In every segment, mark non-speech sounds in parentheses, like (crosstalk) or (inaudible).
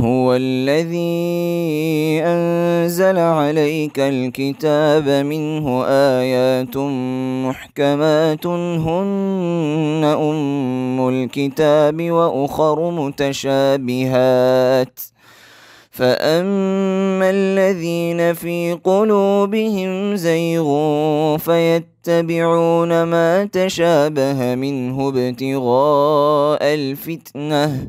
هو الذي أنزل عليك الكتاب منه آيات محكمات هن أم الكتاب وأخر متشابهات فأما الذين في قلوبهم زيغ فيتبعون ما تشابه منه ابتغاء الفتنه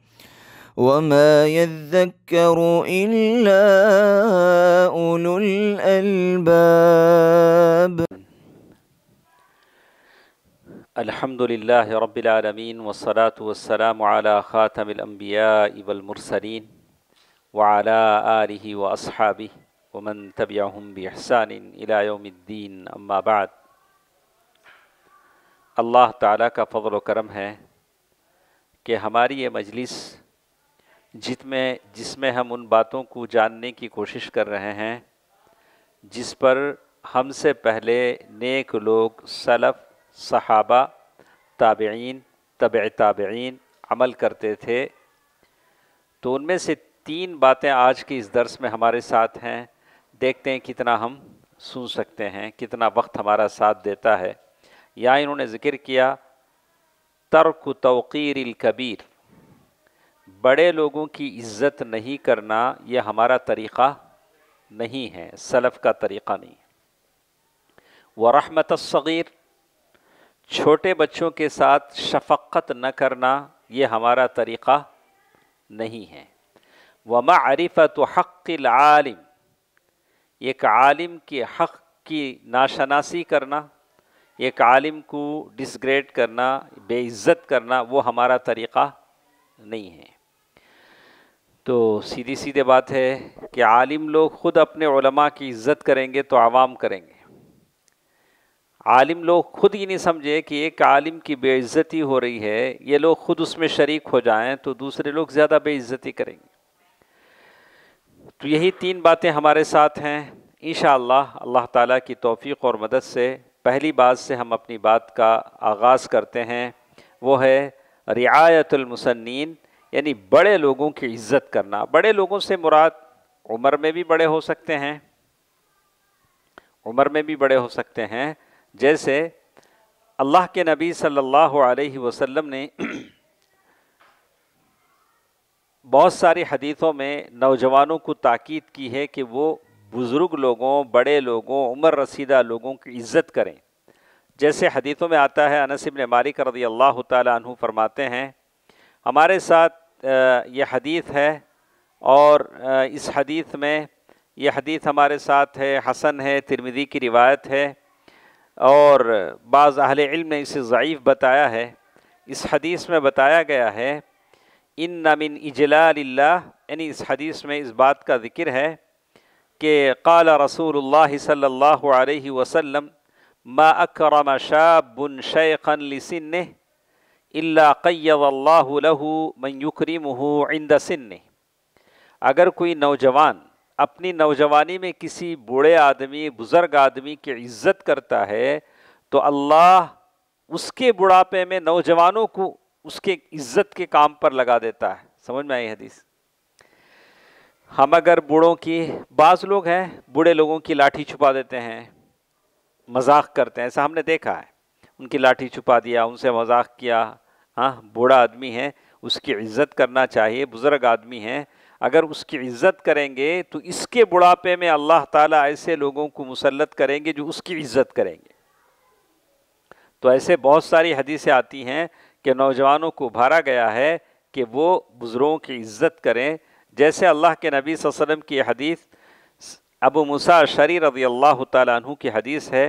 وما يذكر إلا أولو الألباب الحمد لله رب العالمين والصلاة والسلام على خاتم الأنبياء والمرسلين وعلى آله وأصحابه ومن تبعهم بإحسان إلى يوم الدين أما بعد الله تعالى کا فضل و کرم ہے کہ ہماری یہ مجلس जिसमें जिसमें हम उन बातों को जानने की कोशिश कर रहे हैं जिस पर हमसे पहले नेक लोग सलफ़ सहाबा ताबेन तब ताबेन अमल करते थे तो उनमें से तीन बातें आज के इस दर्स में हमारे साथ हैं देखते हैं कितना हम सुन सकते हैं कितना वक्त हमारा साथ देता है या इन्होंने ज़िक्र किया तर्क तोक़ीर कबीर बड़े लोगों की इज्जत नहीं करना ये हमारा तरीक़ा नहीं है सलफ़ का तरीक़ा नहीं व रहमत सग़ीर छोटे बच्चों के साथ शफक्त न करना ये हमारा तरीक़ा नहीं है व मारफ़त हक़ आलिम एक आलिम के हक़ की नाशनासी करना एक आलिम को डिसग्रेड करना बेइज्जत करना वो हमारा तरीक़ा नहीं है तो सीधी सीधे बात है कि आलिम लोग ख़ुद अपने उलमा की इज़्ज़त करेंगे तो आवाम करेंगे आलिम लोग ख़ुद ही नहीं समझे कि एक आलिम की बेइज्जती हो रही है ये लोग ख़ुद उसमें शरीक हो जाएं तो दूसरे लोग ज़्यादा बेइज्जती करेंगे तो यही तीन बातें हमारे साथ हैं इन अल्लाह ताला की तौफीक और मदद से पहली बात से हम अपनी बात का आगाज़ करते हैं वो है रियायतलमसन्न यानी बड़े लोगों की इज्जत करना बड़े लोगों से मुराद उम्र में भी बड़े हो सकते हैं उम्र में भी बड़े हो सकते हैं जैसे अल्लाह के नबी सल्लल्लाहु अलैहि वसल्लम ने (clears throat) बहुत सारी हदीसों में नौजवानों को ताक़द की है कि वो बुज़ुर्ग लोगों बड़े लोगों उम्र रसीदा लोगों की इज्जत करें जैसे हदीतों में आता है अनसिब ने मालिक रदी अल्लाह तु फरमाते हैं हमारे साथ ये हदीत है और इस हदीत में यह हदीत हमारे साथ है हसन है तिरमिदी की रिवायत है और बाज़ अहल इल्म ने इसे ज़ीफ़ बताया है इस हदीस में बताया गया है इन नमिन इजला यानी इस हदीस में इस बात का ज़िक्र है कि कला रसूल सल्ला वसम मा अक्रम शाबुन शैखन लिसन इल्ला कैल्लाहू मन यकरीमहू इंद सिन अगर कोई नौजवान अपनी नौजवानी में किसी बूढ़े आदमी बुज़ुर्ग आदमी की इज़्ज़त करता है तो अल्लाह उसके बुढ़ापे में नौजवानों को उसके इज़्ज़त के काम पर लगा देता है समझ में आई हदीस हम अगर बूढ़ों की बाज़ लोग हैं बूढ़े लोगों की लाठी छुपा देते हैं मजाक करते हैं ऐसा हमने देखा है उनकी लाठी छुपा दिया उनसे मजाक किया हाँ बूढ़ा आदमी है उसकी इज्जत करना चाहिए बुज़ुर्ग आदमी हैं अगर उसकी इज्जत करेंगे तो इसके बुढ़ापे में अल्लाह ताला ऐसे लोगों को मुसलत करेंगे जो उसकी इज्जत करेंगे तो ऐसे बहुत सारी हदीसें आती हैं कि नौजवानों को उभारा गया है कि वो बुज़ुर्गों की इज्जत करें जैसे अल्लाह के नबी वसम की हदीस अबू मूसा शरी रदी अल्लाह तु की हदीस है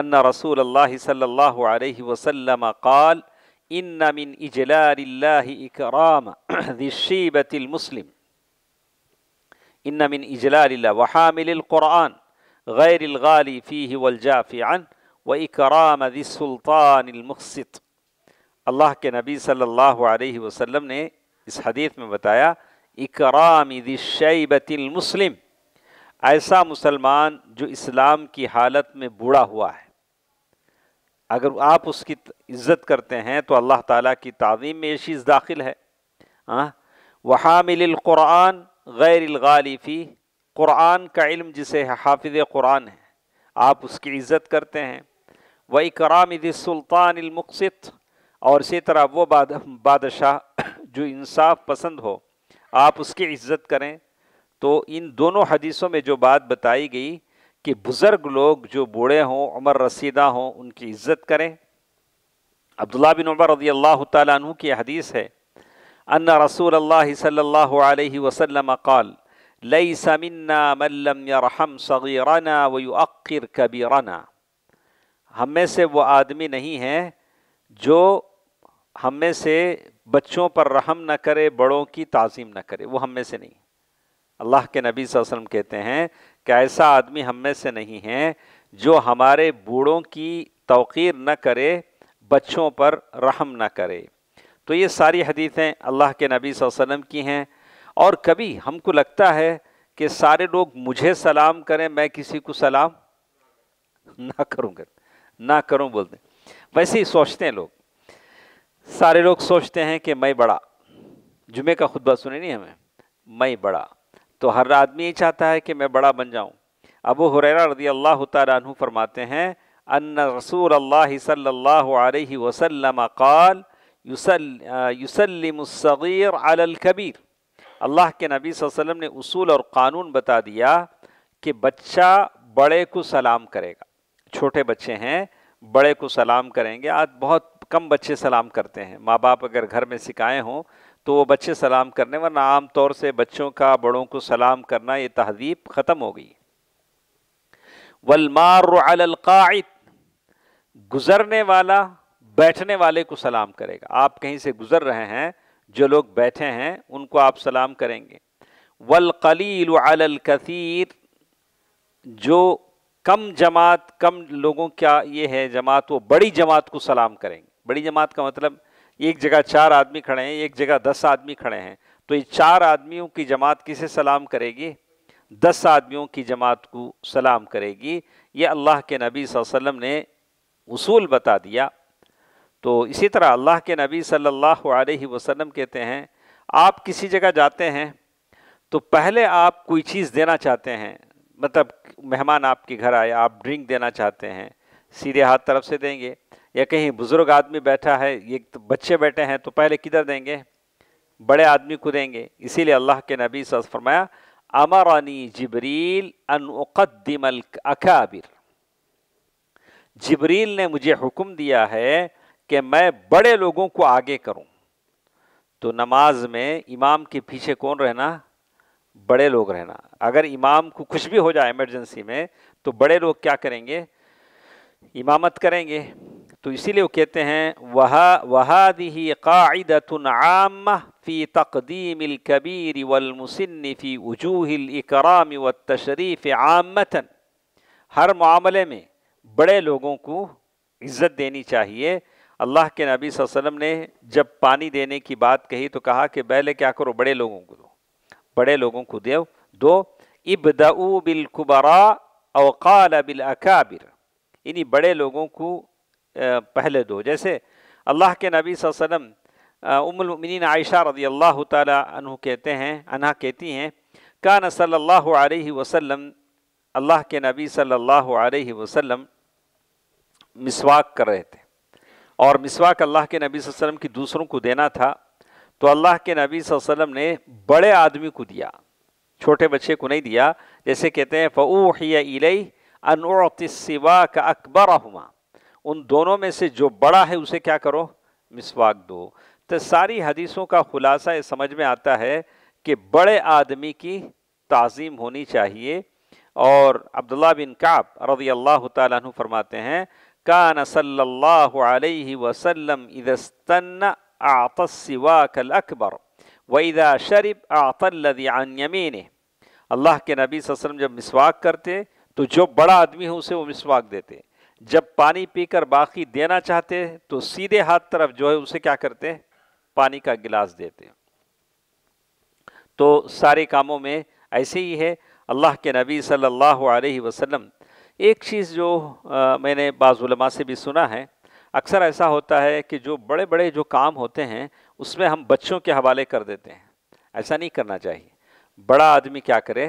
अन्न रसूल अल्लाह सल्लल्लाहु अलैहि वसल्लम काल इन मिन इजलारिल्लाहि इकराम दिशीबतिल मुस्लिम इन मिन इजलारिल्ला वहामिल कुरान गैर गाली फ़ीह वलजाफ़ी अन व इकराम दिसुल्तानमकसत अल्लाह के नबी सल्लल्लाहु अलैहि वसल्लम ने इस हदीत में बताया इकराम दिशैबतिल मुस्लिम ऐसा मुसलमान जो इस्लाम की हालत में बूढ़ा हुआ है अगर आप उसकी इज़्ज़त करते हैं तो अल्लाह ताला की तज़ीम में ये चीज़ दाखिल है हाँ वहामिलकुरान गैरगालिफ़ी क़ुरान का इल्म जिसे हाफिज़ क़ुरान है आप उसकी इज़्ज़त करते हैं वही क़राम सुल्तानमकसत और इसी तरह वो बाद बादशाह जो इंसाफ पसंद हो आप उसकी इज़्ज़त करें तो इन दोनों हदीसों में जो बात बताई गई कि बुज़र्ग लोग जो बूढ़े हों उम्र रसीदा हों उनकी इज़्ज़त करें अब्दुल्ला बिन उमर रजी अल्लाह तु की हदीस है अन रसूल सल्ला वसलम कल लई समिन्ना मल्लम यरहम सगीराना वयुअर कबीराना हम में से वो आदमी नहीं है जो हम में से बच्चों पर रहम न करे बड़ों की ताज़ीम न करे वो हम में से नहीं अल्लाह के नबी वसल्लम कहते हैं कि ऐसा आदमी हम में से नहीं है जो हमारे बूढ़ों की तोक़ीर न करे बच्चों पर रहम न करे तो ये सारी हदीतें अल्लाह के नबी वसल्लम की हैं और कभी हमको लगता है कि सारे लोग मुझे सलाम करें मैं किसी को सलाम ना करूँ कर ना करूँ बोलते वैसे ही सोचते हैं लोग सारे लोग सोचते हैं कि मैं बड़ा जुमे का खुतबा सुने नहीं हमें मैं बड़ा तो हर आदमी ये चाहता है कि मैं बड़ा बन जाऊँ अबू हुररा रदी अल्लाह तु फरमाते हैं अन रसूल अल्लाह सल्ला वसलम काल युसलमसग़ीर अलकबीर अल्लाह के नबी वसल्लम ने उसूल और क़ानून बता दिया कि बच्चा बड़े को सलाम करेगा छोटे बच्चे हैं बड़े को सलाम करेंगे आज बहुत कम बच्चे सलाम करते हैं माँ बाप अगर घर में सिखाए हों तो वो बच्चे सलाम करने वरना आम तौर से बच्चों का बड़ों को सलाम करना ये तहजीब ख़त्म हो गई वलमारक़ात गुज़रने वाला बैठने वाले को सलाम करेगा आप कहीं से गुज़र रहे हैं जो लोग बैठे हैं उनको आप सलाम करेंगे वलकलील जो कम जमात कम लोगों क्या ये है जमात वो बड़ी जमात को सलाम करेंगे बड़ी जमात का मतलब एक जगह चार आदमी खड़े हैं एक जगह दस आदमी खड़े हैं तो ये चार आदमियों की जमात किसे सलाम करेगी दस आदमियों की जमात को सलाम करेगी ये अल्लाह के नबी वसल्लम ने उसूल बता दिया तो इसी तरह अल्लाह के नबी सल्लल्लाहु अलैहि वसल्लम कहते हैं आप किसी जगह जाते हैं तो पहले आप कोई चीज़ देना चाहते हैं मतलब मेहमान आपके घर आया आप ड्रिंक देना चाहते हैं सीधे हाथ तरफ से देंगे या कहीं बुज़ुर्ग आदमी बैठा है ये तो बच्चे बैठे हैं तो पहले किधर देंगे बड़े आदमी को देंगे इसीलिए अल्लाह के नबी सस फरमाया अमरानी जबरील अनकदम अकाबिर जबरील ने मुझे हुक्म दिया है कि मैं बड़े लोगों को आगे करूं तो नमाज में इमाम के पीछे कौन रहना बड़े लोग रहना अगर इमाम को कुछ भी हो जाए इमरजेंसी में तो बड़े लोग क्या करेंगे इमामत करेंगे तो इसीलिए वो कहते हैं वह वहादी कायदतन आम फ़ी तकदीमिल कबीर वलमसिन वजूहिल इकराम व तशरीफ़ आमतन हर मामले में बड़े लोगों को इज़्ज़त देनी चाहिए अल्लाह के नबी वसम ने जब पानी देने की बात कही तो कहा कि पहले क्या करो बड़े लोगों को दो बड़े लोगों को दो दो इबदाऊ बिलकुबरा अवकाल बिल अकाबिर इन्हीं बड़े लोगों को पहले दो जैसे अल्लाह के नबी वसम उमिन आयशा रदी अल्लाह तु कहते हैं अनहा कहती हैं कान सल्ला वसम अल्लाह के नबी सल्लल्लाहु अलैहि वसल्लम मिसवाक कर रहे थे और मिसवाक अल्लाह के नबी वसल्लम की दूसरों को देना था तो अल्लाह के नबी वसल्लम ने बड़े आदमी को दिया छोटे बच्चे को नहीं दिया जैसे कहते हैं फ़ूहिया इलई अनसिवा का अकबर हुआ उन दोनों में से जो बड़ा है उसे क्या करो मिसवाक दो तो सारी हदीसों का खुलासा ये समझ में आता है कि बड़े आदमी की तज़ीम होनी चाहिए और अब्दुल्ला बिन काब रदी अल्लाह तु फरमाते हैं कान सल्लल्लाहु अलैहि वसल्लम इदस्तन आतसिवाकल अकबर वईदा शरीब आतल्लदी अल्लाह के नबी वसल्लम जब मिसवाक करते तो जो बड़ा आदमी है उसे वो मिसवाक देते जब पानी पीकर बाकी देना चाहते तो सीधे हाथ तरफ जो है उसे क्या करते हैं पानी का गिलास देते हैं तो सारे कामों में ऐसे ही है अल्लाह के नबी सल्लल्लाहु अलैहि वसल्लम एक चीज़ जो आ, मैंने बाज़ुलमा से भी सुना है अक्सर ऐसा होता है कि जो बड़े बड़े जो काम होते हैं उसमें हम बच्चों के हवाले कर देते हैं ऐसा नहीं करना चाहिए बड़ा आदमी क्या करे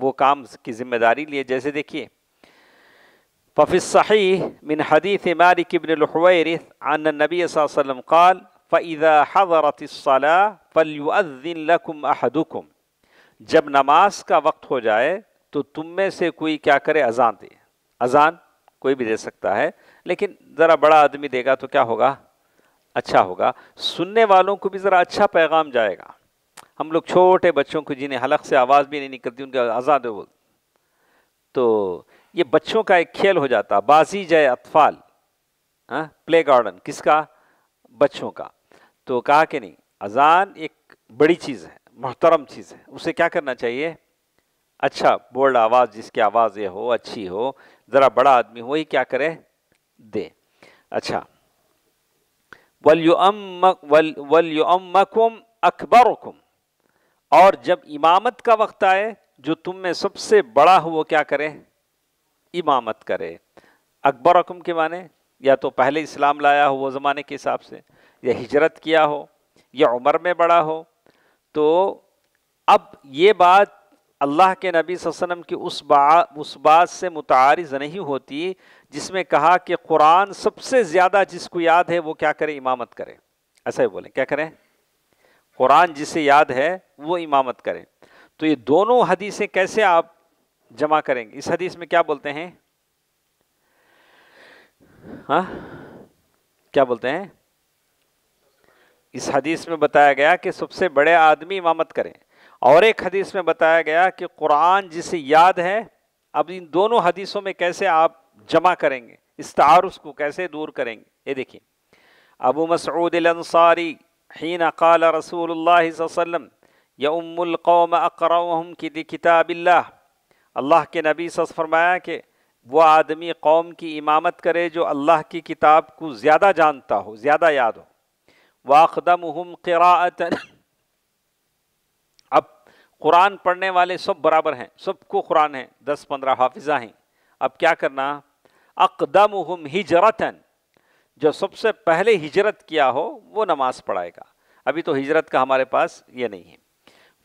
वो काम की जिम्मेदारी लिए जैसे देखिए फ़फ़ी मिन हदीत मालिक इबन लहवैरथ आन नबी वसम काल फ़ैज़ा हज़रतला फ़लिन लकुम अहदुकुम जब नमाज का वक्त हो जाए तो तुम में से कोई क्या करे अजान दे अजान कोई भी दे सकता है लेकिन ज़रा बड़ा आदमी देगा तो क्या होगा अच्छा होगा सुनने वालों को भी ज़रा अच्छा पैगाम जाएगा हम लोग छोटे बच्चों को जिन्हें हलक से आवाज़ भी नहीं निकलती उनके अजान दे बोल तो ये बच्चों का एक खेल हो जाता बाजी जय अतफाल हाँ प्ले गार्डन किसका बच्चों का तो कहा कि नहीं अजान एक बड़ी चीज़ है मोहतरम चीज़ है उसे क्या करना चाहिए अच्छा बोल्ड आवाज़ जिसकी आवाज़ ये हो अच्छी हो ज़रा बड़ा आदमी हो ही क्या करे दे अच्छा वल वल वलयुअम्मकुम और जब इमामत का वक्त आए जो तुम में सबसे बड़ा हो वो क्या करे इमामत करे अकबर रकम के माने या तो पहले इस्लाम लाया हो वो ज़माने के हिसाब से या हिजरत किया हो या उम्र में बड़ा हो तो अब ये बात अल्लाह के नबी वसम की उस बात उस बात से मुतारज़ नहीं होती जिसमें कहा कि कुरान सबसे ज़्यादा जिसको याद है वो क्या करे इमामत करे ऐसा ही बोलें क्या करें कुरान जिसे याद है वो इमामत करें तो ये दोनों हदीसें कैसे आप जमा करेंगे इस हदीस में क्या बोलते हैं हाँ क्या बोलते हैं इस हदीस में बताया गया कि सबसे बड़े आदमी इमामत करें और एक हदीस में बताया गया कि कुरान जिसे याद है अब इन दोनों हदीसों में कैसे आप जमा करेंगे इस तारस को कैसे दूर करेंगे ये देखिए अबू मसऊद रसूल वसम यम कौम अकरम की किताबिल्ला अल्लाह के नबी सस फरमाया कि वो आदमी कौम की इमामत करे जो अल्लाह की किताब को ज़्यादा जानता हो ज़्यादा याद हो वाखदम हम अब कुरान पढ़ने वाले सब बराबर हैं सबको कुरान है दस पंद्रह हाफिज़ा हैं अब क्या करना अकदम हम हिजरतन जो सबसे पहले हिजरत किया हो वो नमाज़ पढ़ाएगा अभी तो हिजरत का हमारे पास ये नहीं है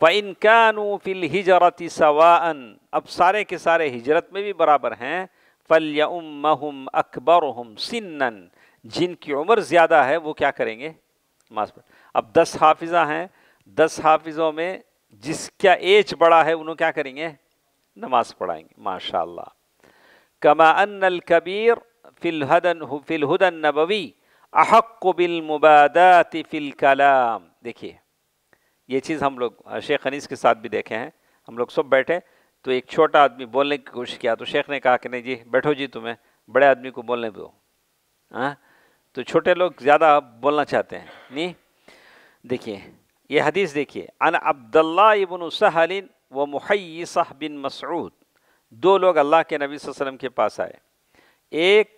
फ़ैन कानू फिल हिजरत सवान अब सारे के सारे हिजरत में भी बराबर हैं फल उम अकबर सिन्न जिनकी उम्र ज़्यादा है वो क्या करेंगे नमाज पढ़ अब दस हाफिजा हैं दस हाफिज़ों में जिसका एज बड़ा है उन्होंने क्या करेंगे नमाज पढ़ाएंगे माशा कमा अन कबीर फ़िलहदन फ़िलहदन नबवी अहक बिल मुबादत फ़िल कलाम देखिए ये चीज़ हम लोग शेख अनीस के साथ भी देखे हैं हम लोग सब बैठे तो एक छोटा आदमी बोलने की कोशिश किया तो शेख ने कहा कि नहीं जी बैठो जी तुम्हें बड़े आदमी को बोलने दो हाँ तो छोटे लोग ज़्यादा बोलना चाहते हैं नहीं देखिए ये हदीस देखिए अन अब्दुल्ला इबन सहलिन व मुहैस बिन मसरूद दो लोग अल्लाह के नबी वसल्लम के पास आए एक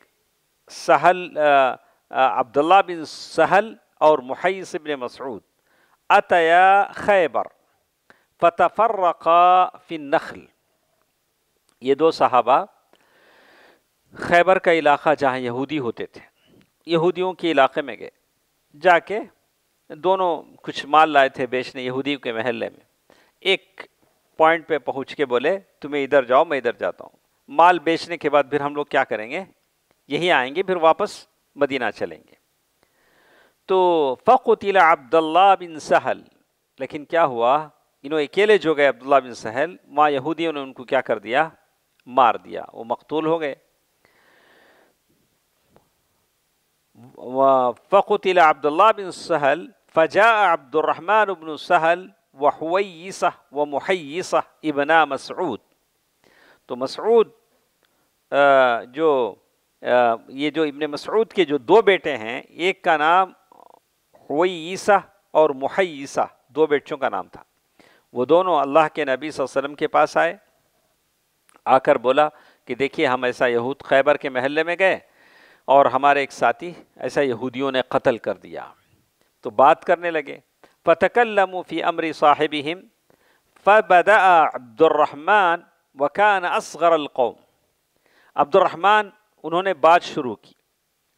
सहल अब्दुल्ला बिन सहल और मुहैस बिन मसरूद अतया खैबर फ़तफ़र्रक़ा फ़िन नखल ये दो साहबा खैबर का इलाक़ा जहाँ यहूदी होते थे यहूदियों के इलाके में गए जाके दोनों कुछ माल लाए थे बेचने यहूदी के महल्ले में एक पॉइंट पे पहुँच के बोले तुम्हें इधर जाओ मैं इधर जाता हूँ माल बेचने के बाद फिर हम लोग क्या करेंगे यहीं आएंगे फिर वापस मदीना चलेंगे तो फ़कुतिला अब्दुल्ला बिन सहल लेकिन क्या हुआ इन्हों अकेले जो गए अब्दुल्ला बिन सहल माँ यहूदियों ने उनको क्या कर दिया मार दिया वो मकतूल हो गए फ़कुतिला अब्दुल्ला बिन सहल फ़जा अब्दुलरहमान उबन सहल वहवैसा व मुहैसा इबना मसऊद तो मसऊद जो ये जो इबन मसऊद के जो दो बेटे हैं एक का नाम उईसा और मुहैसा दो बेटियों का नाम था वो दोनों अल्लाह के नबी वसल्लम के पास आए आकर बोला कि देखिए हम ऐसा यहूद खैबर के महल्ले में गए और हमारे एक साथी ऐसा यहूदियों ने कत्ल कर दिया तो बात करने लगे फ़तकल्लमफ़ी अमरी हिम फ़बद अब्दुलरहमान वकान असगर कौम अब्दुलरहमान उन्होंने बात शुरू की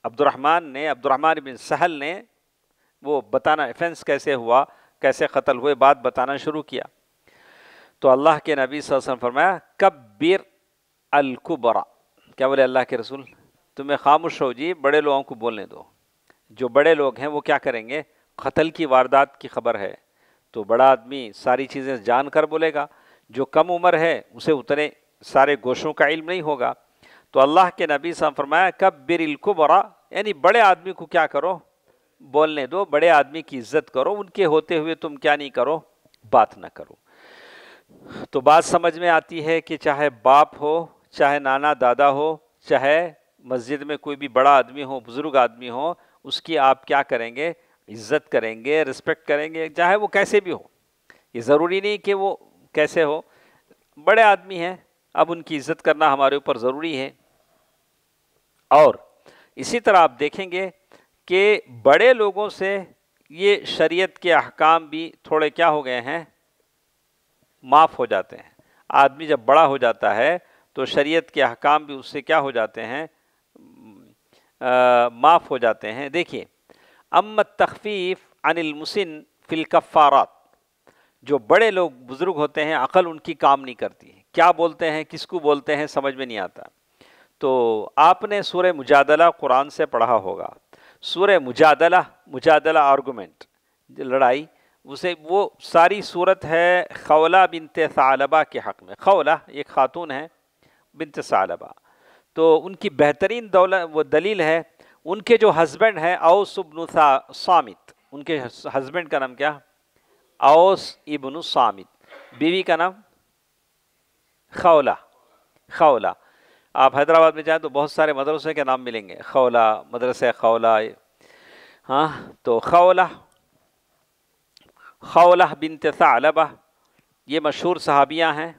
अब्दुलरहमान ने अब्दुलरहमान बिन सहल ने वो बताना ऑफेंस कैसे हुआ कैसे कत्ल हुए बात बताना शुरू किया तो अल्लाह के नबी वसल्लम फरमाया कब्बिर अलकुबरा क्या बोले अल्लाह के रसूल तुम्हें खामोश हो जी बड़े लोगों को बोलने दो जो बड़े लोग हैं वो क्या करेंगे कत्ल की वारदात की खबर है तो बड़ा आदमी सारी चीज़ें जान कर बोलेगा जो कम उम्र है उसे उतने सारे गोशों का इल्म नहीं होगा तो अल्लाह के नबी वसल्लम फरमाया कब बिरकुबरा यानी बड़े आदमी को क्या करो बोलने दो बड़े आदमी की इज्जत करो उनके होते हुए तुम क्या नहीं करो बात ना करो तो बात समझ में आती है कि चाहे बाप हो चाहे नाना दादा हो चाहे मस्जिद में कोई भी बड़ा आदमी हो बुज़ुर्ग आदमी हो उसकी आप क्या करेंगे इज्जत करेंगे रिस्पेक्ट करेंगे चाहे वो कैसे भी हो ये ज़रूरी नहीं कि वो कैसे हो बड़े आदमी हैं अब उनकी इज्जत करना हमारे ऊपर ज़रूरी है और इसी तरह आप देखेंगे कि बड़े लोगों से ये शरीयत के अहकाम भी थोड़े क्या हो गए हैं माफ़ हो जाते हैं आदमी जब बड़ा हो जाता है तो शरीयत के अहकाम भी उससे क्या हो जाते हैं माफ़ हो जाते हैं देखिए अम तखफ़ीफ़ मुसिन फ़िलकफ़ारात जो बड़े लोग बुज़ुर्ग होते हैं अकल उनकी काम नहीं करती क्या बोलते हैं किसको बोलते हैं समझ में नहीं आता तो आपने सूर्य मुजादला कुरान से पढ़ा होगा सूर्य मुजादला मुजादला आर्गूमेंट लड़ाई उसे वो सारी सूरत है खौला बिनत सालबा के हक़ में खौला एक ख़ातून है बिनत सालबा तो उनकी बेहतरीन दौलत वो दलील है उनके जो हस्बैंड हैं औस इबन सामित उनके हस्बैंड का नाम क्या औस इबन सामित बीवी का नाम खौला खौला आप हैदराबाद में जाएँ तो बहुत सारे मदरसों के नाम मिलेंगे खौला मदरस खौला हाँ तो खौला खौला बिनत तलबा ये मशहूर सहाबियाँ हैं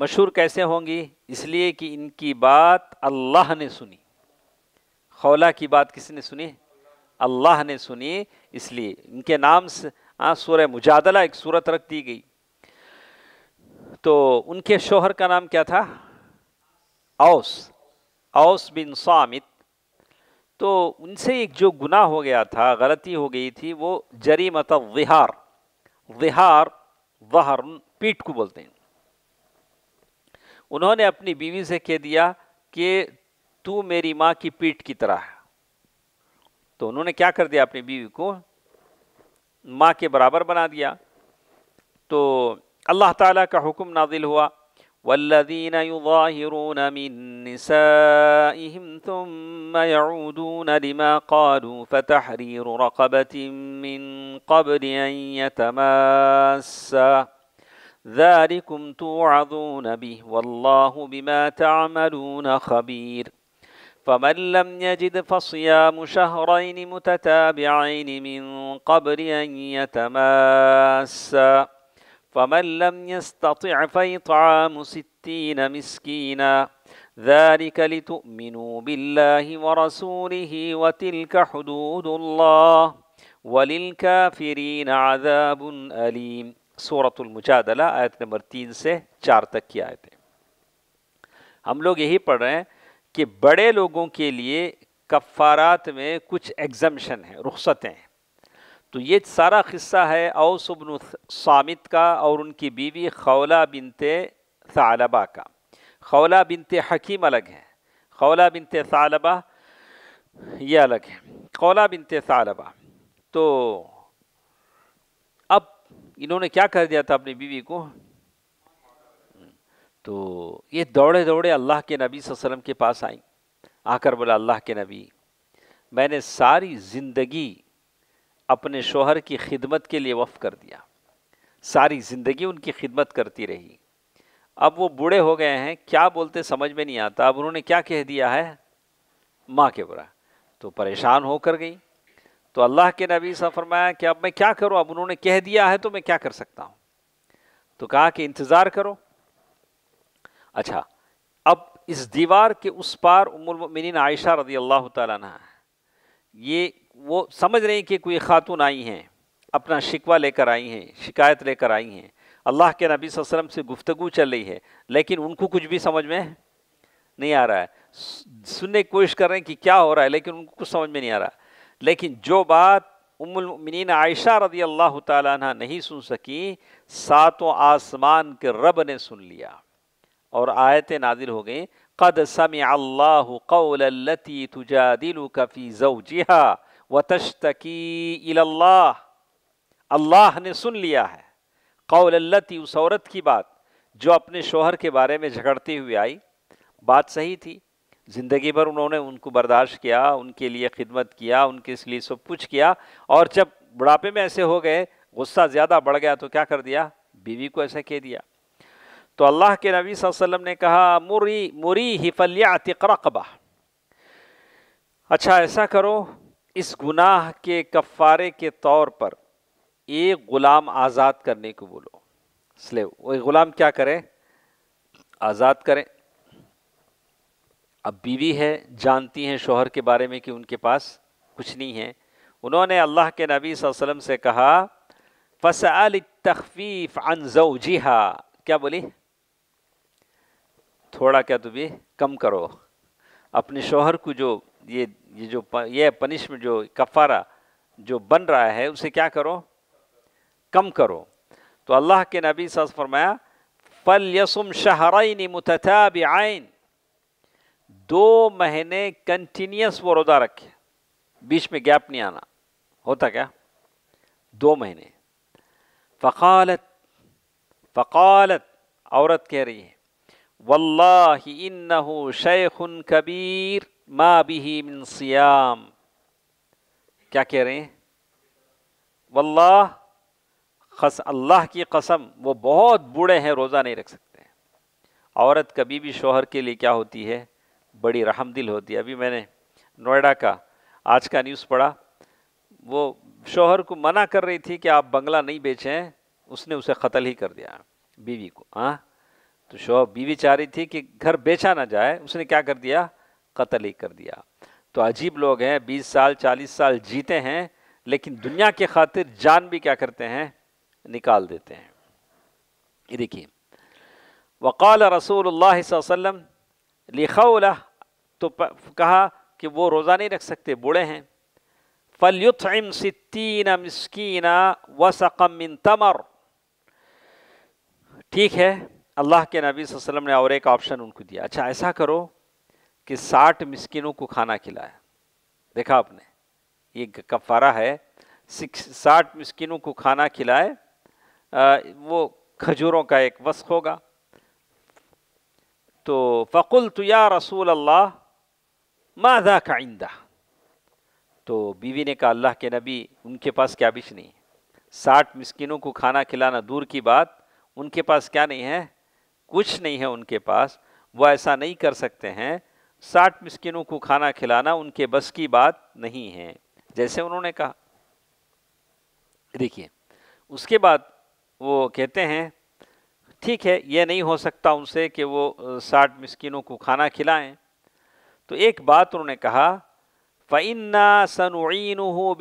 मशहूर कैसे होंगी इसलिए कि इनकी बात अल्लाह ने सुनी खौला की बात किसने सुनी अल्लाह ने सुनी इसलिए इनके नाम से हाँ सूर मुजादला एक सूरत रख दी गई तो उनके शोहर का नाम क्या था औस औस बिन सामित तो उनसे एक जो गुनाह हो गया था गलती हो गई थी वो जरीमत विहार विहार वहर पीठ को बोलते हैं उन्होंने अपनी बीवी से कह दिया कि तू मेरी माँ की पीठ की तरह है तो उन्होंने क्या कर दिया अपनी बीवी को माँ के बराबर बना दिया तो अल्लाह ताला का हुक्म नाजिल हुआ والذين يظاهرون من نسائهم ثم يعودون لما قالوا فتحرير رقبة من قبل أن يتماسا ذلكم توعظون به والله بما تعملون خبير فمن لم يجد فصيام شهرين متتابعين من قبل أن يتماسا فمن لم يستطع فإطعام ستين مسكينا ذلك لتؤمنوا بالله ورسوله وتلك حدود الله वलिलकाफिरीन आदाबन अलीम सूरतुल मुजादला आयत नंबर तीन से चार तक की आयतें हम लोग यही पढ़ रहे हैं कि बड़े लोगों के लिए कफ़ारात में कुछ एग्जम्शन हैं रुख्सतें हैं तो ये सारा किस्सा है औसबन सामित का और उनकी बीवी खौला बिनते सालबा का खौला बिनते हकीम अलग हैं खौला बिनते सालबा ये अलग है खौला बिनते सालबा तो अब इन्होंने क्या कर दिया था अपनी बीवी को तो ये दौड़े दौड़े अल्लाह के नबी वसल्लम के पास आई आकर बोला अल्लाह के नबी मैंने सारी ज़िंदगी अपने शोहर की खिदमत के लिए वफ़ कर दिया सारी ज़िंदगी उनकी खिदमत करती रही अब वो बूढ़े हो गए हैं क्या बोलते समझ में नहीं आता अब उन्होंने क्या कह दिया है माँ के बुरा तो परेशान होकर गई तो अल्लाह के नबी सा फरमाया कि अब मैं क्या करूँ अब उन्होंने कह दिया है तो मैं क्या कर सकता हूँ तो कहा कि इंतज़ार करो अच्छा अब इस दीवार के उस पार उमिन आयशा रजी अल्लाह तह ये वो समझ रहे हैं कि कोई खातून आई हैं अपना शिकवा लेकर आई हैं शिकायत लेकर आई हैं अल्लाह के नबी वसम से गुफ्तु चल रही है लेकिन उनको कुछ भी समझ में नहीं आ रहा है सुनने की कोशिश कर रहे हैं कि क्या हो रहा है लेकिन उनको कुछ समझ में नहीं आ रहा लेकिन जो बात उमिन आयशा रदी अल्लाह तह नहीं सुन सकी सातों आसमान के रब ने सुन लिया और आयतें नादिल हो गई कद सम अल्लाह कौलती तुजा दिल कफ़ी जवजिहा व तशतकी अल्लाह ने सुन लिया है कौल अल्लती उस औरत की बात जो अपने शोहर के बारे में झगड़ती हुई आई बात सही थी ज़िंदगी भर उन्होंने उनको बर्दाश्त किया उनके लिए खिदमत किया उनके लिए सब कुछ किया और जब बुढ़ापे में ऐसे हो गए गुस्सा ज़्यादा बढ़ गया तो क्या कर दिया बीवी को ऐसा कह दिया तो अल्लाह के नबी वसल्लम ने कहा मुरी मुरी हिफलिया तिकरकबा अच्छा ऐसा करो इस गुनाह के कफ़ारे के तौर पर एक ग़ुलाम आज़ाद करने को बोलो स्लेव वो ग़ुलाम क्या करें आज़ाद करें अब बीवी है जानती हैं शोहर के बारे में कि उनके पास कुछ नहीं है उन्होंने अल्लाह के नबी वसल्लम से कहा फ़सल तखफ़ीफ़ अनजो जिहा क्या बोली थोड़ा क्या तुम्हें तो कम करो अपने शोहर को जो ये ये जो प, ये पनिशमेंट जो कफ़ारा जो बन रहा है उसे क्या करो कम करो तो अल्लाह के नबी साज फरमाया फल यसुम शहराइनी मुतथाब आइन दो महीने कंटिन्यूस वो रोज़ा रखे बीच में गैप नहीं आना होता क्या दो महीने फ़कालत फ़कालत औरत कह रही है वल्ला इन्नहु शेखुन कबीर मा बिही मिन सियाम क्या कह रहे हैं वल्लाह खस अल्लाह की कसम वो बहुत बूढ़े हैं रोज़ा नहीं रख सकते औरत कभी भी शोहर के लिए क्या होती है बड़ी रहम दिल होती है अभी मैंने नोएडा का आज का न्यूज़ पढ़ा वो शोहर को मना कर रही थी कि आप बंगला नहीं बेचें उसने उसे कत्ल ही कर दिया बीवी को हाँ तो शोहर बीवी चाह रही थी कि घर बेचा ना जाए उसने क्या कर दिया कत्ल ही कर दिया तो अजीब लोग हैं 20 साल 40 साल जीते हैं लेकिन दुनिया के खातिर जान भी क्या करते हैं निकाल देते हैं ये देखिए वक़ाल रसूल वसम लिखा तो कहा कि वो रोज़ा नहीं रख सकते बूढ़े हैं फलयुतम सित्तीना मस्कीना व सकमिन तमर ठीक है अल्लाह के नबी वसल्लम ने और एक ऑप्शन उनको दिया अच्छा ऐसा करो कि साठ मिस्किनों को खाना खिलाया देखा आपने ये कफारा है साठ मिस्किनों को खाना खिलाए वो खजूरों का एक वस्क होगा तो फ़कुल या रसूल अल्लाह माधा का आइंदा तो बीवी ने कहा अल्लाह के नबी उनके पास क्या बिश नहीं साठ मिस्किनों को खाना खिलाना दूर की बात उनके पास क्या नहीं है कुछ नहीं है उनके पास वो ऐसा नहीं कर सकते हैं साठ मिस्किनों को खाना खिलाना उनके बस की बात नहीं है जैसे उन्होंने कहा देखिए उसके बाद वो कहते हैं ठीक है ये नहीं हो सकता उनसे कि वो साठ मिस्किनों को खाना खिलाएं तो एक बात उन्होंने कहा फ़ैन्ना सनुन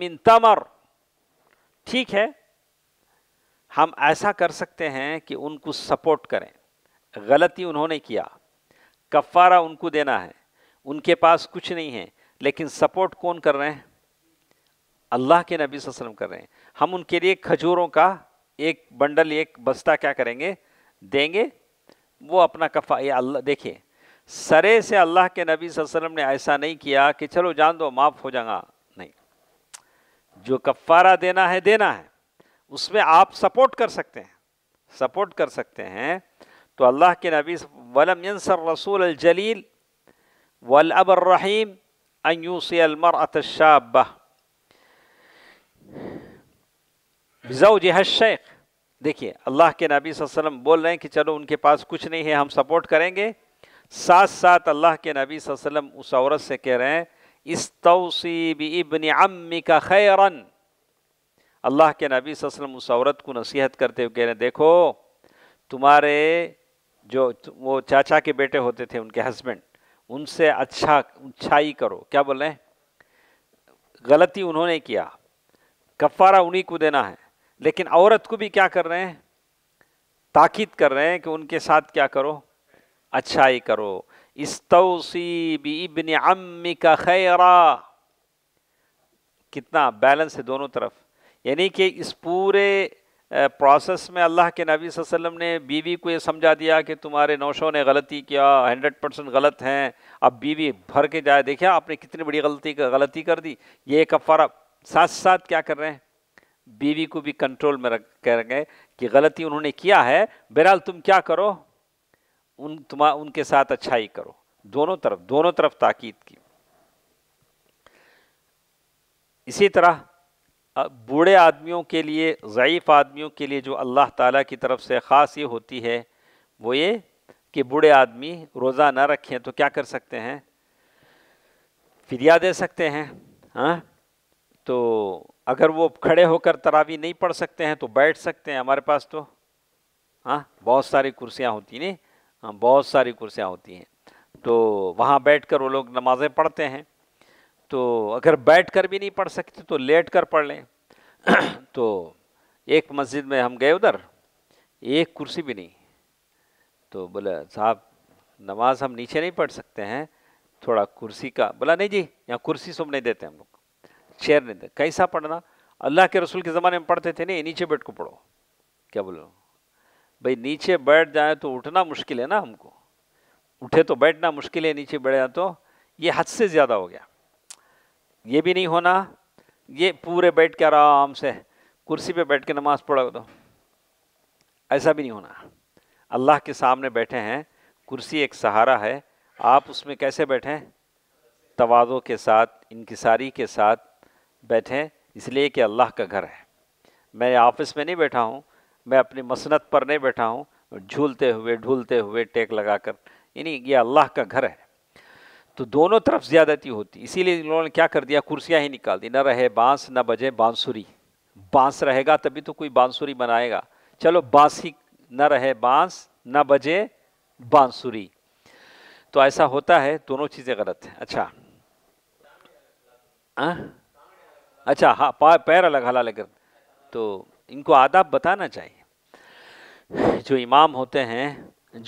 बिन तमर ठीक है हम ऐसा कर सकते हैं कि उनको सपोर्ट करें गलती उन्होंने किया कफ़ारा उनको देना है उनके पास कुछ नहीं है लेकिन सपोर्ट कौन कर रहे हैं अल्लाह के नबी वसल्लम कर रहे हैं हम उनके लिए खजूरों का एक बंडल एक बस्ता क्या करेंगे देंगे वो अपना कफा या अल्लाह देखिए सरे से अल्लाह के नबी वसल्लम ने ऐसा नहीं किया कि चलो जान दो माफ़ हो जाएगा नहीं जो कफ़ारा देना है देना है उसमें आप सपोर्ट कर सकते हैं सपोर्ट कर सकते हैं तो अल्लाह के नबी वलम यंसर रसूल अलजलील वल अबर रहीम अयूसी अलमर अतशाबा शेख देखिए अल्लाह के नबी वसल्लम बोल रहे हैं कि चलो उनके पास कुछ नहीं है हम सपोर्ट करेंगे साथ साथ अल्लाह के नबी वसल्लम उस औरत से कह रहे हैं इस तोसीब इबन अम्मी का खैरन अल्लाह के नबी वसल्लम उस औरत को नसीहत करते हुए कह रहे हैं देखो तुम्हारे जो वो चाचा के बेटे होते थे उनके हस्बैंड उनसे अच्छा अच्छाई करो क्या बोल रहे हैं गलती उन्होंने किया कफ़ारा उन्हीं को देना है लेकिन औरत को भी क्या कर रहे हैं ताकीद कर रहे हैं कि उनके साथ क्या करो अच्छाई करो तोसी भी इबन अम्मी का खैरा कितना बैलेंस है दोनों तरफ यानी कि इस पूरे प्रोसेस में अल्लाह के नबी वसल्लम ने बीवी को ये समझा दिया कि तुम्हारे नौशों ने गलती किया हंड्रेड परसेंट गलत हैं अब बीवी भर के जाए देखिए आपने कितनी बड़ी गलती गलती कर दी ये कफ़ारा साथ साथ क्या कर रहे हैं बीवी को भी कंट्रोल में रख कर गए कि गलती उन्होंने किया है बहरहाल तुम क्या करो उन तुम उनके साथ अच्छाई करो दोनों तरफ दोनों तरफ ताकीद की इसी तरह बूढ़े आदमियों के लिए ज़यीफ़ आदमियों के लिए जो अल्लाह ताला की तरफ से ख़ास ये होती है वो ये कि बूढ़े आदमी रोज़ा ना रखें तो क्या कर सकते हैं फिदिया दे सकते हैं हाँ तो अगर वो खड़े होकर तरावी नहीं पढ़ सकते हैं तो बैठ सकते हैं हमारे पास तो हाँ बहुत सारी कुर्सियाँ होती नहीं हाँ बहुत सारी कुर्सियाँ होती हैं तो वहाँ बैठ कर वो लोग नमाज़ें पढ़ते हैं तो अगर बैठ कर भी नहीं पढ़ सकते तो लेट कर पढ़ लें (clears throat) तो एक मस्जिद में हम गए उधर एक कुर्सी भी नहीं तो बोला साहब नमाज हम नीचे नहीं पढ़ सकते हैं थोड़ा कुर्सी का बोला नहीं जी यहाँ कुर्सी सब नहीं देते हम लोग चेयर नहीं देते कैसा पढ़ना अल्लाह के रसूल के ज़माने में पढ़ते थे नहीं नीचे बैठ को पढ़ो क्या बोलो भाई नीचे बैठ जाए तो उठना मुश्किल है ना हमको उठे तो बैठना मुश्किल है नीचे बैठ जाए तो ये हद से ज़्यादा हो गया ये भी नहीं होना ये पूरे बैठ के आराम से कुर्सी पे बैठ के नमाज़ पढ़ा दो तो। ऐसा भी नहीं होना अल्लाह के सामने बैठे हैं कुर्सी एक सहारा है आप उसमें कैसे बैठें तवाज़ो के साथ इनकसारी के साथ बैठें इसलिए कि अल्लाह का घर है मैं ऑफिस में नहीं बैठा हूँ मैं अपनी मसनत पर नहीं बैठा हूँ झूलते हुए ढूलते हुए टेक लगाकर यानी ये अल्लाह का घर है तो दोनों तरफ ज़्यादती होती इसीलिए इन्होंने क्या कर दिया कुर्सियां ही निकाल दी न रहे बांस न बजे बांसुरी बांस रहेगा तभी तो कोई बांसुरी बनाएगा चलो बांस ही न रहे बांस न बजे बांसुरी तो ऐसा होता है दोनों चीज़ें गलत है अच्छा आ? अच्छा हाँ पैर अलग हला लेकर तो इनको आदाब बताना चाहिए जो इमाम होते हैं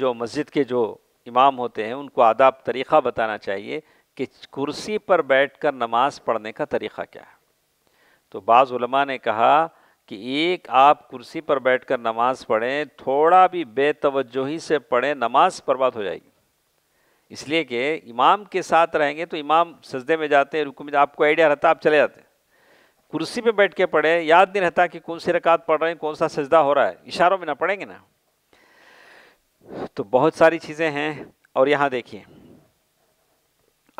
जो मस्जिद के जो इमाम होते हैं उनको आदाब तरीक़ा बताना चाहिए कि कुर्सी पर बैठ कर नमाज पढ़ने का तरीक़ा क्या है तो बाज़ ने कहा कि एक आप कुर्सी पर बैठ कर नमाज पढ़ें थोड़ा भी बेतवजोही से पढ़ें नमाज बर्बाद हो जाएगी इसलिए कि इमाम के साथ रहेंगे तो इमाम सजदे में जाते हैं रुकू में आपको आइडिया रहता आप चले जाते कुर्सी पर बैठ के पढ़ें याद नहीं रहता कि कौन सी रकात पढ़ रहे हैं कौन सा सजदा हो रहा है इशारों में ना पढ़ेंगे ना तो बहुत सारी चीज़ें हैं और यहाँ देखिए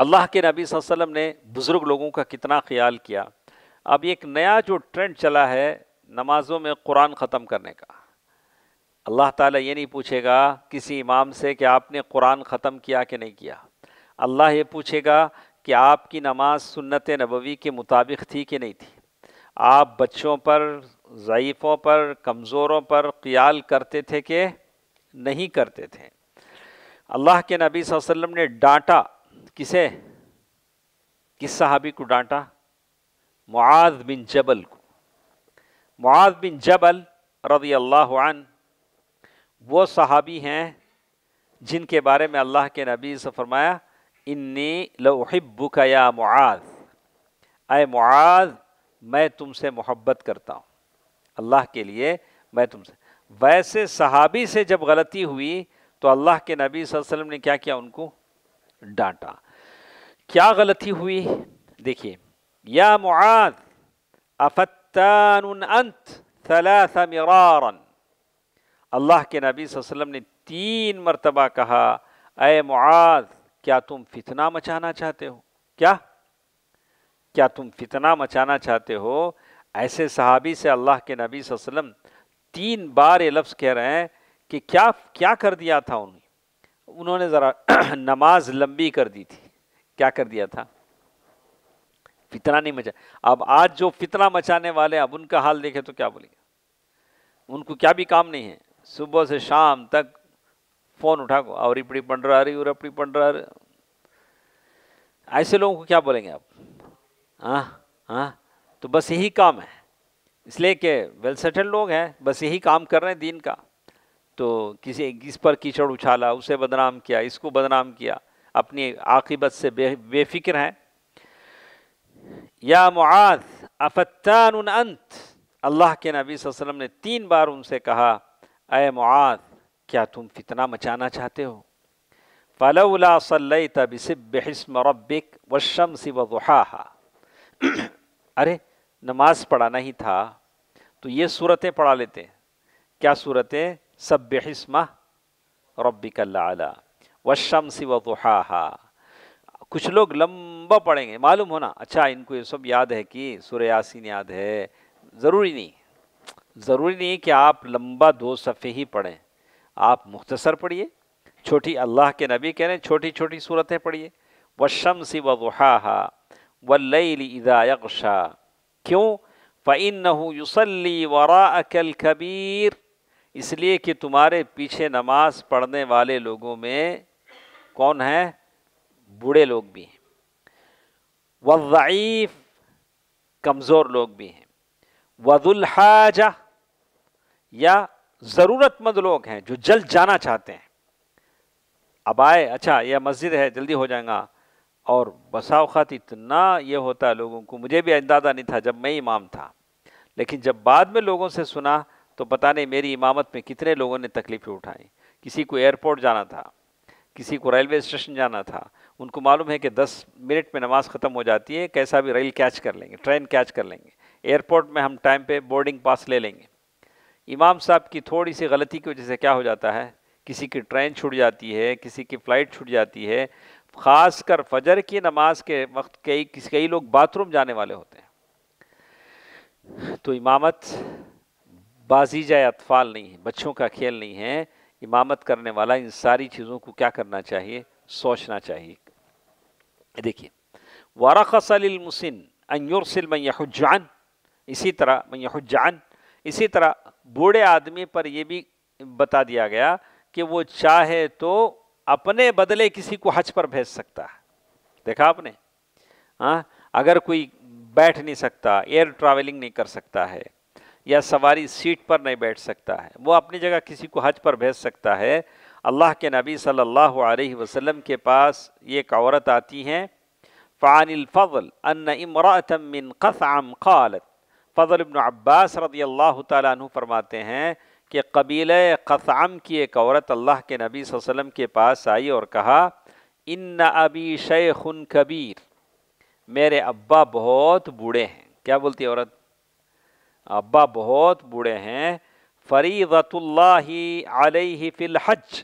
अल्लाह के नबी वसल्लम ने बुज़ुर्ग लोगों का कितना ख्याल किया अब एक नया जो ट्रेंड चला है नमाज़ों में कुरान ख़त्म करने का अल्लाह ताला ये नहीं पूछेगा किसी इमाम से कि आपने कुरान ख़त्म किया कि नहीं किया अल्लाह ये पूछेगा कि आपकी नमाज सुन्नत नबवी के मुताबिक थी कि नहीं थी आप बच्चों पर ज़यीफ़ों पर कमज़ोरों पर ख्याल करते थे कि नहीं करते थे अल्लाह के नबी वसल्लम ने डांटा किसे किस सहाबी को डांटा मुआद बिन जबल को मुआद बिन जबल रदी अल्लाह वो सहाबी हैं जिनके बारे में अल्लाह के नबी से फरमाया इन्नी लहिब्बुक या मुआद अय मुआद मैं तुमसे मोहब्बत करता हूँ अल्लाह के लिए मैं तुमसे वैसे सहाबी से जब गलती हुई तो अल्लाह के नबी वसल्लम ने क्या किया उनको डांटा क्या गलती हुई देखिए या मुआद अफत अल्लाह के नबी वसल्लम ने तीन मरतबा कहा अय मुआद क्या तुम फितना मचाना चाहते हो क्या क्या तुम फितना मचाना चाहते हो ऐसे सहाबी से अल्लाह के नबी वसल्लम तीन बार ये लफ्ज़ कह रहे हैं कि क्या क्या कर दिया था उन्हें उन्होंने ज़रा (clears throat) नमाज लंबी कर दी थी क्या कर दिया था फितना नहीं मचा अब आज जो फितना मचाने वाले अब उनका हाल देखे तो क्या बोलेंगे उनको क्या भी काम नहीं है सुबह से शाम तक फ़ोन उठा को और रिपड़ी पंडरा रही और पढ़ पंडरा ऐसे लोगों को क्या बोलेंगे आप हाँ हाँ तो बस यही काम है इसलिए कि वेल सेटल लोग हैं बस यही काम कर रहे हैं दीन का तो किसी इस पर कीचड़ उछाला उसे बदनाम किया इसको बदनाम किया अपनी आकीबत से बे बेफिक्र हैं या मुआद अफत्तान अंत अल्लाह के नबी वसल्लम ने तीन बार उनसे कहा अय मुआद क्या तुम फितना मचाना चाहते हो फ़लौला सल्लई तबिसम रबिक वशम वहा (clears throat) अरे नमाज पढ़ाना ही था तो ये सूरतें पढ़ा लेते क्या सूरतें सब बेस्मा रबिकल्ला वशम सिवहा कुछ लोग लंबा पढ़ेंगे मालूम होना अच्छा इनको ये सब याद है कि सुर यासिन याद है ज़रूरी नहीं ज़रूरी नहीं कि आप लंबा दो सफ़े ही पढ़ें आप मुख्तसर पढ़िए छोटी अल्लाह के नबी कह रहे हैं छोटी छोटी सूरतें पढ़िए वशम सिवहा वल्लई यकशा क्यों फ़ैन यूसली वरा अकल कबीर इसलिए कि तुम्हारे पीछे नमाज पढ़ने वाले लोगों में कौन है बूढ़े लोग भी हैं वज़ीफ़ कमज़ोर लोग भी हैं वजुलहाजा या ज़रूरतमंद लोग हैं जो जल्द जाना चाहते हैं अब आए अच्छा यह मस्जिद है जल्दी हो जाएगा और बसाओत इतना ये होता है लोगों को मुझे भी अंदाज़ा नहीं था जब मैं इमाम था लेकिन जब बाद में लोगों से सुना तो पता नहीं मेरी इमामत में कितने लोगों ने तकलीफ़ें उठाई किसी को एयरपोर्ट जाना था किसी को रेलवे स्टेशन जाना था उनको मालूम है कि 10 मिनट में नमाज़ ख़त्म हो जाती है कैसा भी रेल कैच कर लेंगे ट्रेन कैच कर लेंगे एयरपोर्ट में हम टाइम पे बोर्डिंग पास ले लेंगे इमाम साहब की थोड़ी सी गलती की वजह से क्या हो जाता है किसी की ट्रेन छूट जाती है किसी की फ़्लाइट छूट जाती है ख़ास कर फजर की नमाज के वक्त कई कई लोग बाथरूम जाने वाले होते हैं तो इमामत बाजीजा अतफाल नहीं है बच्चों का खेल नहीं है इमामत करने वाला इन सारी चीज़ों को क्या करना चाहिए सोचना चाहिए देखिए वारा अयुरसिल मैहुजान इसी तरह मैहुजान इसी तरह बूढ़े आदमी पर यह भी बता दिया गया कि वो चाहे तो अपने बदले किसी को हज पर भेज सकता है देखा आपने हाँ अगर कोई बैठ नहीं सकता एयर ट्रैवलिंग नहीं कर सकता है या सवारी सीट पर नहीं बैठ सकता है वो अपनी जगह किसी को हज पर भेज सकता है अल्लाह के नबी सल्लल्लाहु अलैहि वसल्लम के पास ये एक औरत आती हैं फ़ानफ़ल अन इमरातमिन क़सम क़ालत फ़जल इब्न अब्बास रदी अल्लाह तु फरमाते हैं कि कबीले कसाम की एक औरत अल्लाह के नबी वसल्लम के पास आई और कहा इन अबी शेखुन कबीर मेरे अब्बा बहुत बूढ़े हैं क्या बोलती औरत अब्बा बहुत बूढ़े हैं फरीदतुल्लाही अलैहि फिल हज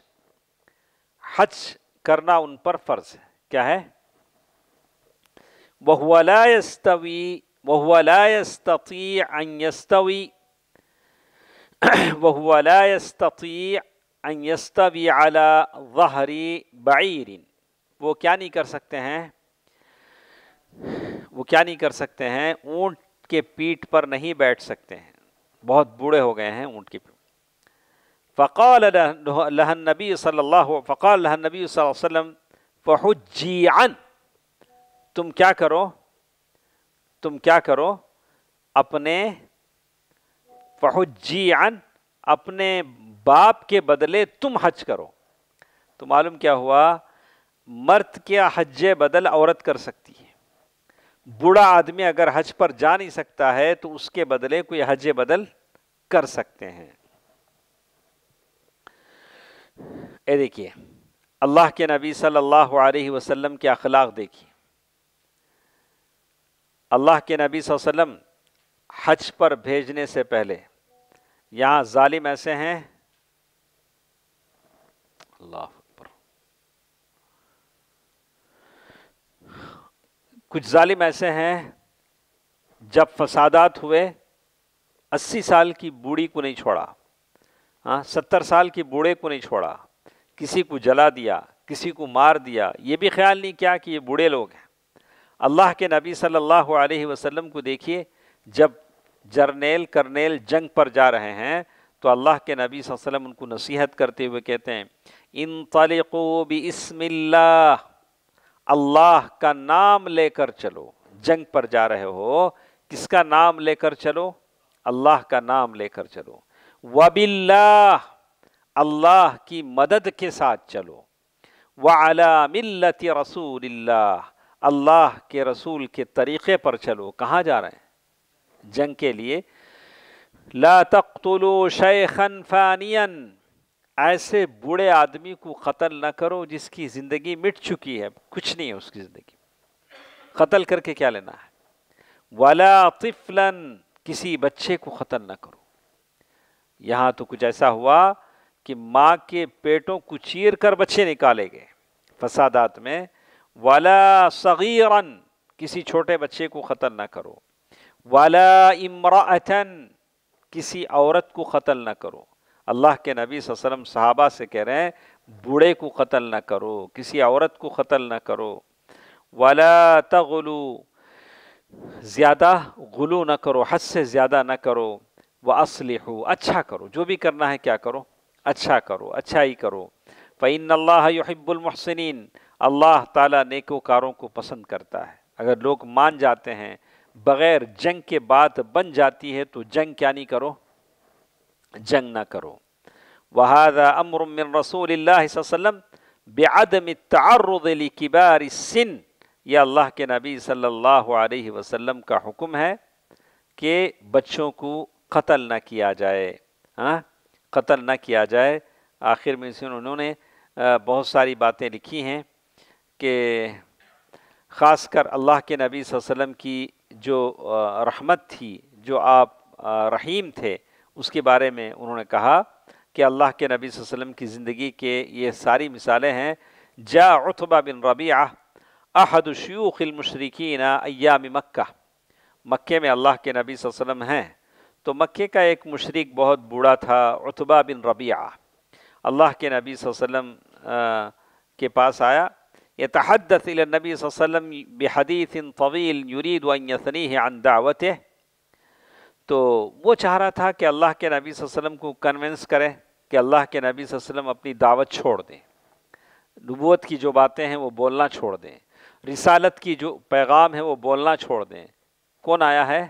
हज करना उन पर फ़र्ज है क्या है वहलास्तवी वहलास्तवी वह लास्तवी अला वहरी बाइन वो क्या नहीं कर सकते हैं वो क्या नहीं कर सकते हैं ऊँट के पीठ पर नहीं बैठ सकते हैं बहुत बूढ़े हो गए हैं ऊँट के पीठ फ़क़ाल लहन नबी सल्ला फ़क़ाल वसम फ़हुजीआन तुम क्या करो तुम क्या करो अपने फ़हुजी अन अपने बाप के बदले तुम हज करो तो मालूम क्या हुआ मर्द क्या हज बदल औरत कर सकती है बूढ़ा आदमी अगर हज पर जा नहीं सकता है तो उसके बदले कोई हज बदल कर सकते हैं ये देखिए अल्लाह के नबी सल्लल्लाहु अलैहि वसल्लम के अखलाक देखिए अल्लाह के नबी वसल्लम हज पर भेजने से पहले यहाँ जालिम ऐसे हैं अल्लाह अकबर कुछ जालिम ऐसे हैं जब फसादात हुए अस्सी साल की बूढ़ी को नहीं छोड़ा हाँ सत्तर साल की बूढ़े को नहीं छोड़ा किसी को जला दिया किसी को मार दिया ये भी ख्याल नहीं किया कि ये बूढ़े लोग हैं अल्लाह के नबी सल्लल्लाहु अलैहि वसल्लम को देखिए जब जर्नेल करनेल जंग पर जा रहे हैं तो अल्लाह के नबी वसल्लम उनको नसीहत करते हुए कहते हैं इन तलको इसमिल्ला अल्लाह का नाम लेकर चलो जंग पर जा रहे हो किसका नाम लेकर चलो अल्लाह का नाम लेकर चलो वबिल्ला अल्लाह की मदद के साथ चलो वाला मिलत रसूल अल्लाह के रसूल के तरीक़े पर चलो कहाँ जा रहे हैं जंग के लिए ला तख्तलो शेखन फ़ानियन ऐसे बूढ़े आदमी को कत्ल ना करो जिसकी ज़िंदगी मिट चुकी है कुछ नहीं है उसकी ज़िंदगी कत्ल करके क्या लेना है वाला तिफलन किसी बच्चे को कत्ल ना करो यहां तो कुछ ऐसा हुआ कि माँ के पेटों को चीर कर बच्चे निकाले गए फसादात में वाला सगीरन किसी छोटे बच्चे को कत्ल ना करो वाला इमरातन किसी औरत को कत्ल ना करो अल्लाह के नबी वसल्लम साहबा से कह रहे हैं बूढ़े को कत्ल ना करो किसी औरत को कत्ल ना करो वाला तगलू ज़्यादा गुलू ना करो हद से ज़्यादा ना करो व असली हो अच्छा करो जो भी करना है क्या करो अच्छा करो अच्छा ही करो फ़ैन अल्लाह ताला नेकोकारों को पसंद करता है अगर लोग मान जाते हैं बग़ैर जंग के बाद बन जाती है तो जंग क्या नहीं करो जंग ना करो वहादा अमरमिन रसूल वसम बेआदम तारबार सिन या अल्लाह के नबी सल्लल्लाहु अलैहि वसल्लम का हुक्म है कि बच्चों को कत्ल ना किया जाए हाँ कत्ल ना किया जाए आखिर में से उन्होंने बहुत सारी बातें लिखी हैं कि ख़ासकर अल्लाह के नबी वसल्लम की जो रहमत थी जो आप रहीम थे उसके बारे में उन्होंने कहा कि अल्लाह के नबी वसल्लम की ज़िंदगी के ये सारी मिसालें हैं जा उतबा बिन रबिया अहदशूखिलमशरकिन अयाम मक्का मक्के में अल्लाह के नबी वसल्लम हैं तो मक्के का एक मशरक बहुत बूढ़ा था उतबा बिन रबिया अल्लाह के नबी वसल्लम के पास आया यतहदस नबी वसम बहदीस फ़वील युरीद वसनी अन दावत तो वो चाह रहा था कि अल्लाह के नबी वसम को कन्विंस करें कि अल्लाह के नबी वसम अपनी दावत छोड़ दें नबूत की जो बातें हैं वो बोलना छोड़ दें रिसालत की जो पैगाम है वो बोलना छोड़ दें कौन आया है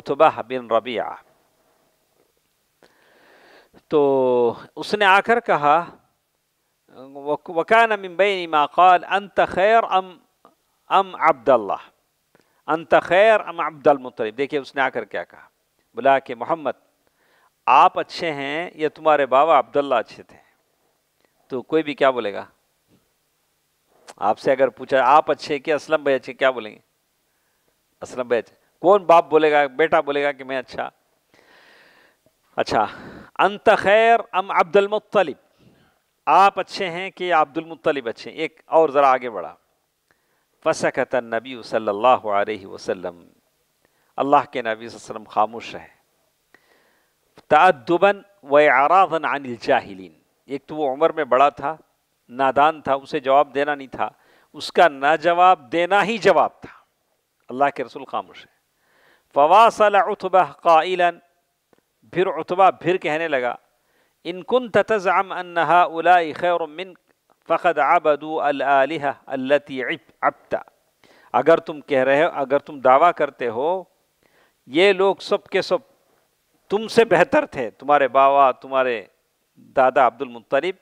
उतबा बिन रबिया तो उसने आकर कहा वकान मिम्बई मा कॉल अंत खैर अम अम अब्दल्ला अंत खैर अम अब्दुलमतलब देखिए उसने आकर क्या कहा बोला कि मोहम्मद आप अच्छे हैं या तुम्हारे बाबा अब्दुल्ला अच्छे थे तो कोई भी क्या बोलेगा आपसे अगर पूछा आप अच्छे कि असलम भाई अच्छे क्या बोलेंगे असलम भाई अच्छे कौन बाप बोलेगा बेटा बोलेगा कि मैं अच्छा अच्छा अंत खैर अम मुतलिब आप अच्छे हैं कि अब्दुल मुत्तलिब अच्छे हैं एक और ज़रा आगे बढ़ा फसकत नबी सल्लल्लाहु अलैहि वसल्लम अल्लाह के नबी वसल्लम खामोश रहे तअदुबन व आराधन अनिल जाहिलीन एक तो वो उम्र में बड़ा था नादान था उसे जवाब देना नहीं था उसका ना जवाब देना ही जवाब था अल्लाह के रसूल खामोश है फवासल उतबा काइलन फिर उतबा फिर कहने लगा إن كنت تزعم أن هؤلاء خير منك فقد عبدوا الآلهة التي عبت اگر تم کہہ رہے ہو اگر تم دعویٰ کرتے ہو یہ لوگ سب کے سب تم سے بہتر تھے تمہارے باوا تمہارے دادا عبد المطلب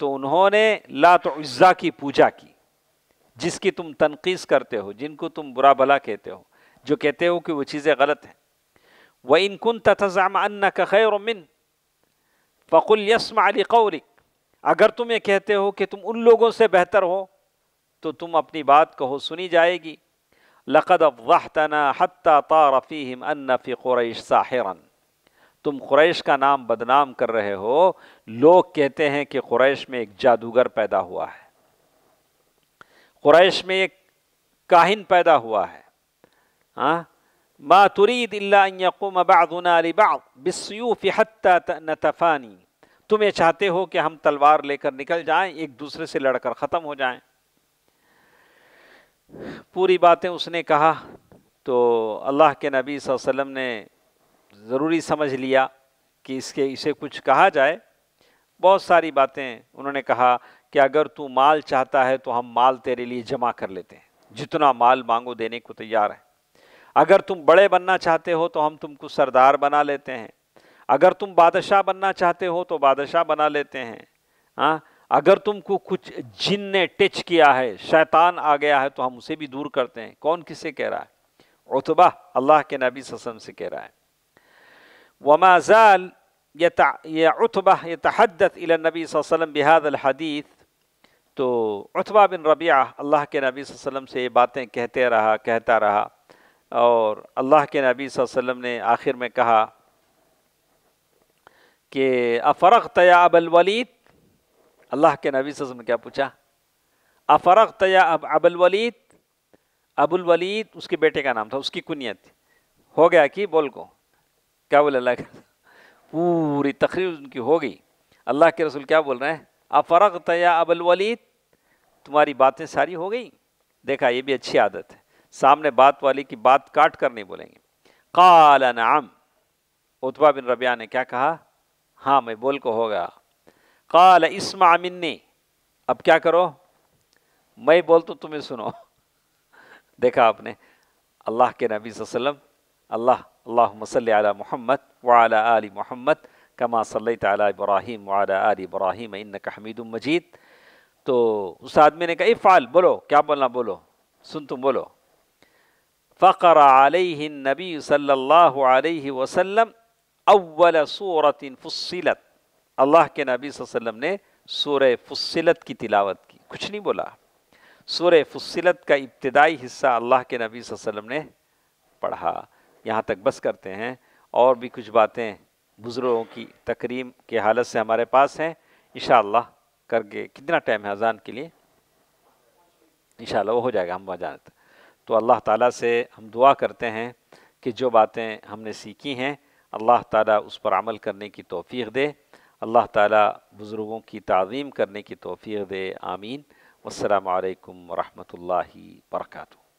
تو انہوں نے لات عزا کی پوجا کی جس کی تم تنقیص کرتے ہو جن کو تم برا بھلا کہتے ہو جو کہتے ہو کہ وہ چیزیں غلط ہیں وہ ان کن تتزام ان من फ़कुल यसम अली कौलिक अगर तुम ये कहते हो कि तुम उन लोगों से बेहतर हो तो तुम अपनी बात कहो सुनी जाएगी लक़द वाहतना हत्ता तारफ़ीम अन्नफ़ी क़ुरैश साहिरन तुम क़ुरैश का नाम बदनाम कर रहे हो लोग कहते हैं कि क़ुरैश में एक जादूगर पैदा हुआ है क़ुरैश में एक काहिन पैदा हुआ है हाँ मा तुरीद नतफ़ानी तुम ये चाहते हो कि हम तलवार लेकर निकल जाएं एक दूसरे से लड़कर ख़त्म हो जाएं पूरी बातें उसने कहा तो अल्लाह के नबी वसल्लम ने ज़रूरी समझ लिया कि इसके इसे कुछ कहा जाए बहुत सारी बातें उन्होंने कहा कि अगर तू माल चाहता है तो हम माल तेरे लिए जमा कर लेते हैं जितना माल मांगो देने को तैयार है अगर तुम बड़े बनना चाहते हो तो हम तुमको सरदार बना लेते हैं अगर तुम बादशाह बनना चाहते हो तो बादशाह बना लेते हैं हाँ अगर तुमको कुछ जिन ने टच किया है शैतान आ गया है तो हम उसे भी दूर करते हैं कौन किसे कह रहा है उतबा अल्लाह के नबी ससम से कह रहा है वमाजाल ये उतबा ये तहदत नबी वसलम बिहाद अलहदीत तो उतबा बिन रबिया अल्लाह के नबी वसलम से ये बातें कहते रहा कहता रहा और अल्लाह के नबी वसल्लम ने आखिर में कहा कि अफ़रक तया अब अलवलीद अल्लाह के नबी वसम ने क्या पूछा अफ़रक तया अब अबुल अबुलवलीद उसके बेटे का नाम था उसकी कुनियत हो गया कि बोल को क्या बोले अल्लाह पूरी तकरीर उनकी हो गई अल्लाह के रसूल क्या बोल रहे हैं अफ़रक तया वलीद तुम्हारी बातें सारी हो गई देखा ये भी अच्छी आदत है सामने बात वाली की बात काट कर नहीं बोलेंगे काल नाम उतवा बिन रबिया ने क्या कहा हाँ मैं बोल को होगा काल इसमा मिन्नी अब क्या करो मैं बोल तो तुम्हें सुनो (laughs) देखा आपने अल्लाह के नबी वसलम अल्लाह अल्लाह सल मोहम्मद वाला आल मोहम्मद कमा सल तब्राहिम वाला आल ब्राहिम इन कहमीद मजीद तो उस आदमी ने कहा फ़ाल बोलो क्या बोलना बोलो सुन तुम बोलो फ़कर आलह नबी सल्ला वसम अव्वल सूरत फुसिलत अल्लाह के नबी वसम ने सूर फुसिलत की तिलावत की कुछ नहीं बोला सूर फुसिलत का इब्तदाई हिस्सा अल्लाह के नबी वसम ने पढ़ा यहाँ तक बस करते हैं और भी कुछ बातें बुज़ुर्गों की तकरीम के हालत से हमारे पास हैं इन करके कितना टाइम है अजान के लिए इन वो हो जाएगा हम वहाँ जानते तो अल्लाह ताला से हम दुआ करते हैं कि जो बातें हमने सीखी हैं अल्लाह ताला उस पर अमल करने की तोफ़ी दे अल्लाह ताला बुज़ुर्गों की तज़ीम करने की तोफ़ी दे आमीन वालकम वरहमल वर्का